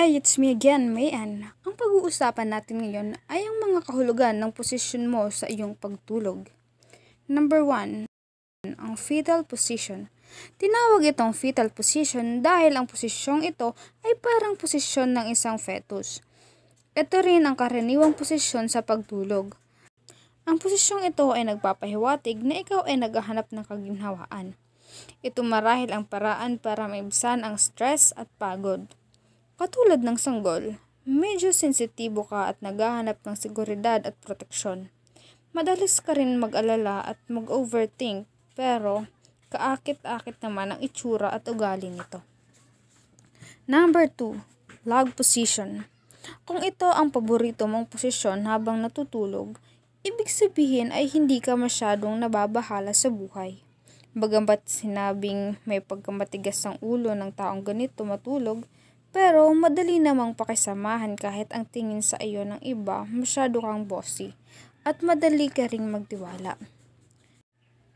Hey, it's me again, Mayan. Ang pag-uusapan natin ngayon ay ang mga kahulugan ng posisyon mo sa iyong pagtulog. Number 1, ang fetal position. Tinawag itong fetal position dahil ang posisyong ito ay parang posisyon ng isang fetus. Ito rin ang karaniwang posisyon sa pagtulog. Ang posisyong ito ay nagpapahiwatig na ikaw ay naghahanap ng kaginhawaan. Ito marahil ang paraan para maibsan ang stress at pagod. Katulad ng sanggol, medyo sensitibo ka at naghahanap ng seguridad at proteksyon. Madalas ka rin mag-alala at mag-overthink pero kaakit-akit naman ang itsura at ugali nito. Number 2, log position. Kung ito ang paborito mong posisyon habang natutulog, ibig sabihin ay hindi ka masyadong nababahala sa buhay. Bagamat sinabing may pagkamatigas ang ulo ng taong ganito matulog, pero madali namang pakisamahan kahit ang tingin sa iyo ng iba masyado kang bossy at madali ka ring magdiwala.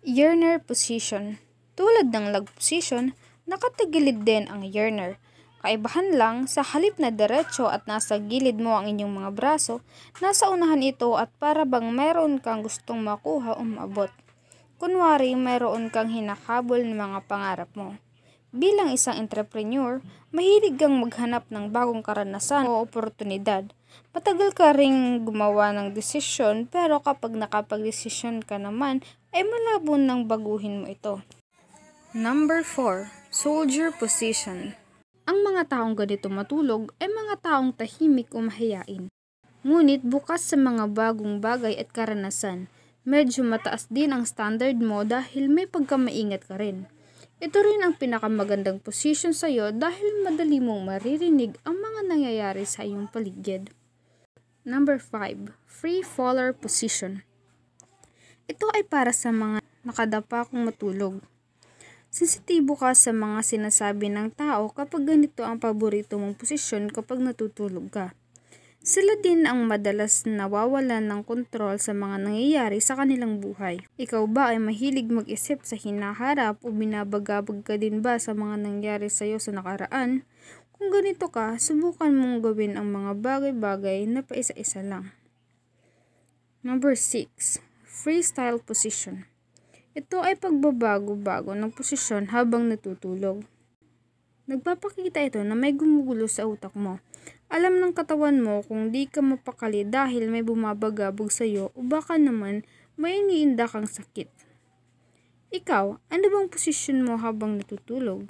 Yearner position Tulad ng lag position, nakatagilid din ang yearner. Kaibahan lang, sa halip na diretso at nasa gilid mo ang inyong mga braso, nasa unahan ito at para bang meron kang gustong makuha o maabot. Kunwari, meron kang hinakabol ng mga pangarap mo. Bilang isang entrepreneur, mahilig kang maghanap ng bagong karanasan o oportunidad. Patagal ka ring gumawa ng desisyon pero kapag nakapag-desisyon ka naman ay malabo nang baguhin mo ito. Number 4. Soldier Position Ang mga taong ganito matulog ay mga taong tahimik o mahiyain. Ngunit bukas sa mga bagong bagay at karanasan, medyo mataas din ang standard mo dahil may pagkamaingat ka rin. Ito rin ang pinakamagandang posisyon sa iyo dahil madali mong maririnig ang mga nangyayari sa iyong paligid. Number 5. Free Faller Position Ito ay para sa mga nakadapa kung matulog. Sensitibo ka sa mga sinasabi ng tao kapag ganito ang paborito mong posisyon kapag natutulog ka. Sila din ang madalas nawawalan ng kontrol sa mga nangyayari sa kanilang buhay. Ikaw ba ay mahilig mag-isip sa hinaharap o binabagabag ka din ba sa mga nangyari sa iyo sa nakaraan? Kung ganito ka, subukan mong gawin ang mga bagay-bagay na paisa-isa lang. Number 6. Freestyle Position Ito ay pagbabago-bago ng posisyon habang natutulog. Nagpapakita ito na may gumugulo sa utak mo alam ng katawan mo kung di ka mapakali dahil may bumabagabog iyo o baka naman may iniinda kang sakit. Ikaw, ano bang posisyon mo habang natutulog?